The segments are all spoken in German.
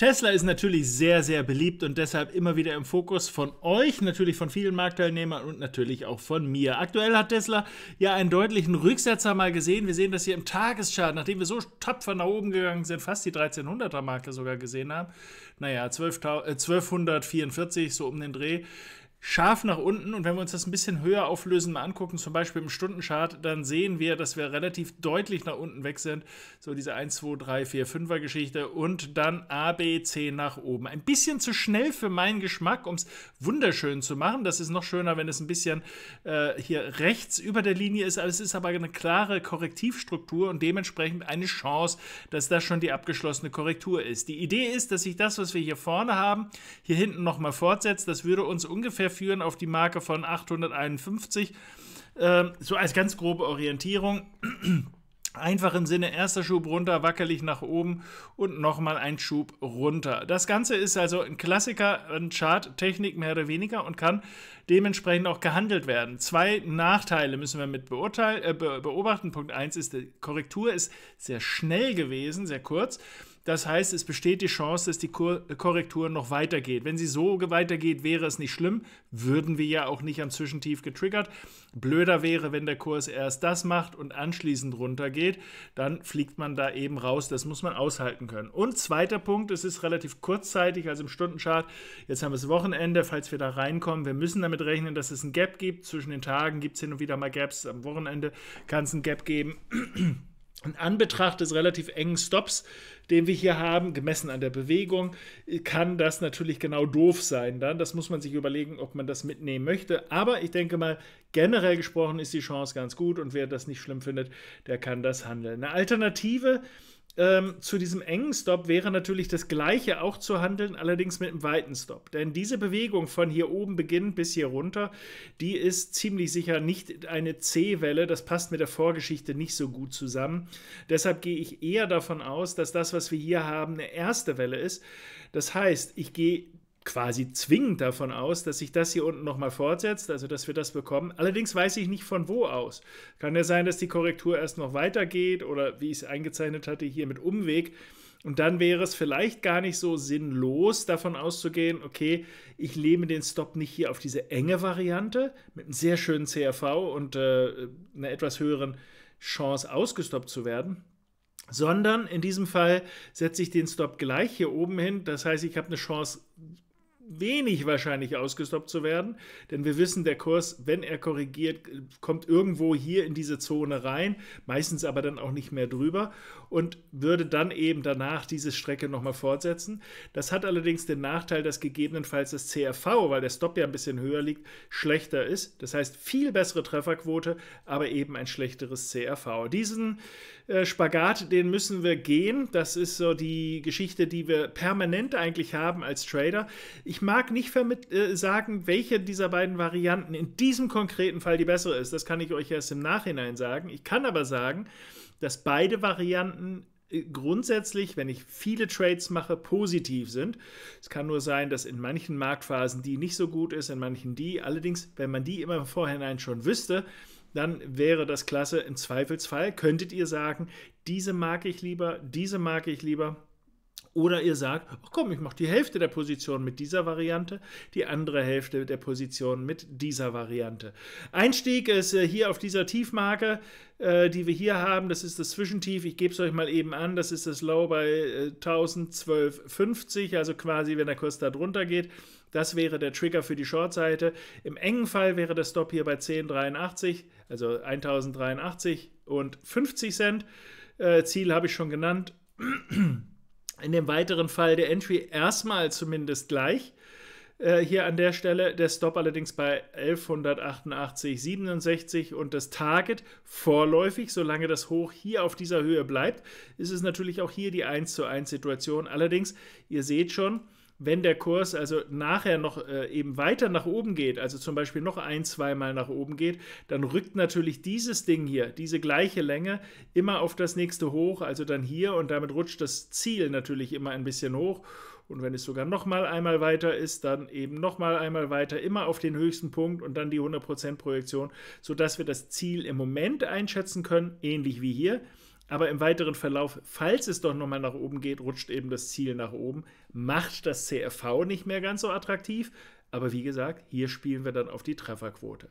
Tesla ist natürlich sehr, sehr beliebt und deshalb immer wieder im Fokus von euch, natürlich von vielen Marktteilnehmern und natürlich auch von mir. Aktuell hat Tesla ja einen deutlichen Rücksetzer mal gesehen. Wir sehen das hier im Tageschart, nachdem wir so tapfer nach oben gegangen sind, fast die 1300er Marke sogar gesehen haben. Naja, 12, äh, 1244, so um den Dreh scharf nach unten und wenn wir uns das ein bisschen höher auflösen mal angucken, zum Beispiel im Stundenchart, dann sehen wir, dass wir relativ deutlich nach unten weg sind. So diese 1, 2, 3, 4, 5er Geschichte und dann A, B, C nach oben. Ein bisschen zu schnell für meinen Geschmack, um es wunderschön zu machen. Das ist noch schöner, wenn es ein bisschen äh, hier rechts über der Linie ist. Es ist aber eine klare Korrektivstruktur und dementsprechend eine Chance, dass das schon die abgeschlossene Korrektur ist. Die Idee ist, dass sich das, was wir hier vorne haben, hier hinten nochmal fortsetzt. Das würde uns ungefähr führen auf die Marke von 851. Ähm, so als ganz grobe Orientierung. Einfach im Sinne, erster Schub runter, wackelig nach oben und nochmal ein Schub runter. Das Ganze ist also ein Klassiker, ein Chart-Technik mehr oder weniger und kann dementsprechend auch gehandelt werden. Zwei Nachteile müssen wir mit beurteilen, äh, beobachten. Punkt 1 ist, die Korrektur ist sehr schnell gewesen, sehr kurz. Das heißt, es besteht die Chance, dass die Korrektur noch weitergeht. Wenn sie so weitergeht, wäre es nicht schlimm, würden wir ja auch nicht am Zwischentief getriggert. Blöder wäre, wenn der Kurs erst das macht und anschließend runtergeht, dann fliegt man da eben raus. Das muss man aushalten können. Und zweiter Punkt, es ist relativ kurzzeitig, also im Stundenchart. Jetzt haben wir das Wochenende, falls wir da reinkommen. Wir müssen damit rechnen, dass es ein Gap gibt. Zwischen den Tagen gibt es hin und wieder mal Gaps. Am Wochenende kann es ein Gap geben in Anbetracht des relativ engen Stops, den wir hier haben, gemessen an der Bewegung, kann das natürlich genau doof sein dann. Das muss man sich überlegen, ob man das mitnehmen möchte. Aber ich denke mal, generell gesprochen ist die Chance ganz gut und wer das nicht schlimm findet, der kann das handeln. Eine Alternative ähm, zu diesem engen Stop wäre natürlich das gleiche auch zu handeln, allerdings mit einem weiten Stop. Denn diese Bewegung von hier oben beginnend bis hier runter, die ist ziemlich sicher nicht eine C-Welle. Das passt mit der Vorgeschichte nicht so gut zusammen. Deshalb gehe ich eher davon aus, dass das, was wir hier haben, eine erste Welle ist. Das heißt, ich gehe quasi zwingend davon aus, dass sich das hier unten nochmal fortsetzt, also dass wir das bekommen. Allerdings weiß ich nicht von wo aus. Kann ja sein, dass die Korrektur erst noch weitergeht oder wie ich es eingezeichnet hatte, hier mit Umweg. Und dann wäre es vielleicht gar nicht so sinnlos, davon auszugehen, okay, ich lehme den Stop nicht hier auf diese enge Variante mit einem sehr schönen CRV und äh, einer etwas höheren Chance ausgestoppt zu werden, sondern in diesem Fall setze ich den Stop gleich hier oben hin. Das heißt, ich habe eine Chance, wenig wahrscheinlich ausgestoppt zu werden, denn wir wissen, der Kurs, wenn er korrigiert, kommt irgendwo hier in diese Zone rein, meistens aber dann auch nicht mehr drüber und würde dann eben danach diese Strecke nochmal fortsetzen. Das hat allerdings den Nachteil, dass gegebenenfalls das CRV, weil der Stop ja ein bisschen höher liegt, schlechter ist. Das heißt, viel bessere Trefferquote, aber eben ein schlechteres CRV. Diesen äh, Spagat, den müssen wir gehen. Das ist so die Geschichte, die wir permanent eigentlich haben als Trader. Ich mag nicht äh, sagen, welche dieser beiden Varianten in diesem konkreten Fall die bessere ist. Das kann ich euch erst im Nachhinein sagen. Ich kann aber sagen, dass beide Varianten äh, grundsätzlich, wenn ich viele Trades mache, positiv sind. Es kann nur sein, dass in manchen Marktphasen die nicht so gut ist, in manchen die. Allerdings, wenn man die immer im Vorhinein schon wüsste, dann wäre das klasse. Im Zweifelsfall könntet ihr sagen, diese mag ich lieber, diese mag ich lieber oder ihr sagt, ach komm, ich mache die Hälfte der Position mit dieser Variante, die andere Hälfte der Position mit dieser Variante. Einstieg ist äh, hier auf dieser Tiefmarke, äh, die wir hier haben. Das ist das Zwischentief. Ich gebe es euch mal eben an. Das ist das Low bei 1012,50, äh, also quasi, wenn der Kurs da drunter geht. Das wäre der Trigger für die Shortseite. Im engen Fall wäre der Stop hier bei 10,83, also 1083 und 50 Cent. Ziel habe ich schon genannt in dem weiteren Fall der Entry erstmal zumindest gleich. Äh, hier an der Stelle der Stop allerdings bei 1188,67 und das Target vorläufig, solange das Hoch hier auf dieser Höhe bleibt, ist es natürlich auch hier die 1 zu 1 Situation. Allerdings, ihr seht schon, wenn der Kurs also nachher noch äh, eben weiter nach oben geht, also zum Beispiel noch ein, zweimal nach oben geht, dann rückt natürlich dieses Ding hier, diese gleiche Länge, immer auf das nächste hoch, also dann hier und damit rutscht das Ziel natürlich immer ein bisschen hoch. Und wenn es sogar nochmal einmal weiter ist, dann eben nochmal einmal weiter, immer auf den höchsten Punkt und dann die 100% Projektion, sodass wir das Ziel im Moment einschätzen können, ähnlich wie hier. Aber im weiteren Verlauf, falls es doch nochmal nach oben geht, rutscht eben das Ziel nach oben, macht das CRV nicht mehr ganz so attraktiv. Aber wie gesagt, hier spielen wir dann auf die Trefferquote.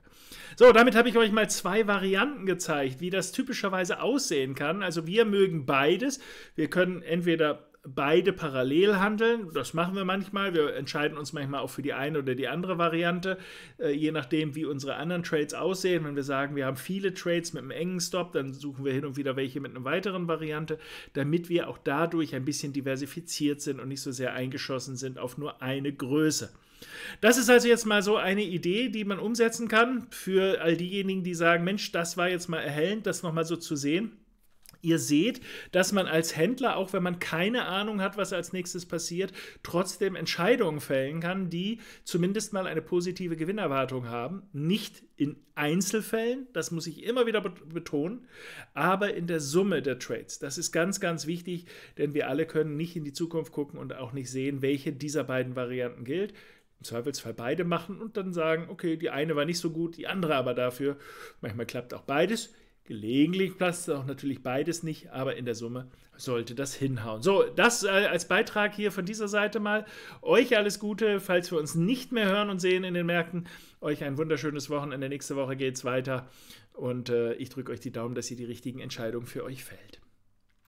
So, damit habe ich euch mal zwei Varianten gezeigt, wie das typischerweise aussehen kann. Also wir mögen beides. Wir können entweder beide parallel handeln. Das machen wir manchmal. Wir entscheiden uns manchmal auch für die eine oder die andere Variante, äh, je nachdem, wie unsere anderen Trades aussehen. Wenn wir sagen, wir haben viele Trades mit einem engen Stop, dann suchen wir hin und wieder welche mit einer weiteren Variante, damit wir auch dadurch ein bisschen diversifiziert sind und nicht so sehr eingeschossen sind auf nur eine Größe. Das ist also jetzt mal so eine Idee, die man umsetzen kann für all diejenigen, die sagen, Mensch, das war jetzt mal erhellend, das nochmal so zu sehen. Ihr seht, dass man als Händler, auch wenn man keine Ahnung hat, was als nächstes passiert, trotzdem Entscheidungen fällen kann, die zumindest mal eine positive Gewinnerwartung haben. Nicht in Einzelfällen, das muss ich immer wieder betonen, aber in der Summe der Trades. Das ist ganz, ganz wichtig, denn wir alle können nicht in die Zukunft gucken und auch nicht sehen, welche dieser beiden Varianten gilt im Zweifelsfall beide machen und dann sagen, okay, die eine war nicht so gut, die andere aber dafür. Manchmal klappt auch beides. Gelegentlich passt auch natürlich beides nicht, aber in der Summe sollte das hinhauen. So, das äh, als Beitrag hier von dieser Seite mal. Euch alles Gute, falls wir uns nicht mehr hören und sehen in den Märkten. Euch ein wunderschönes Wochenende. Nächste Woche geht es weiter und äh, ich drücke euch die Daumen, dass ihr die richtigen Entscheidungen für euch fällt.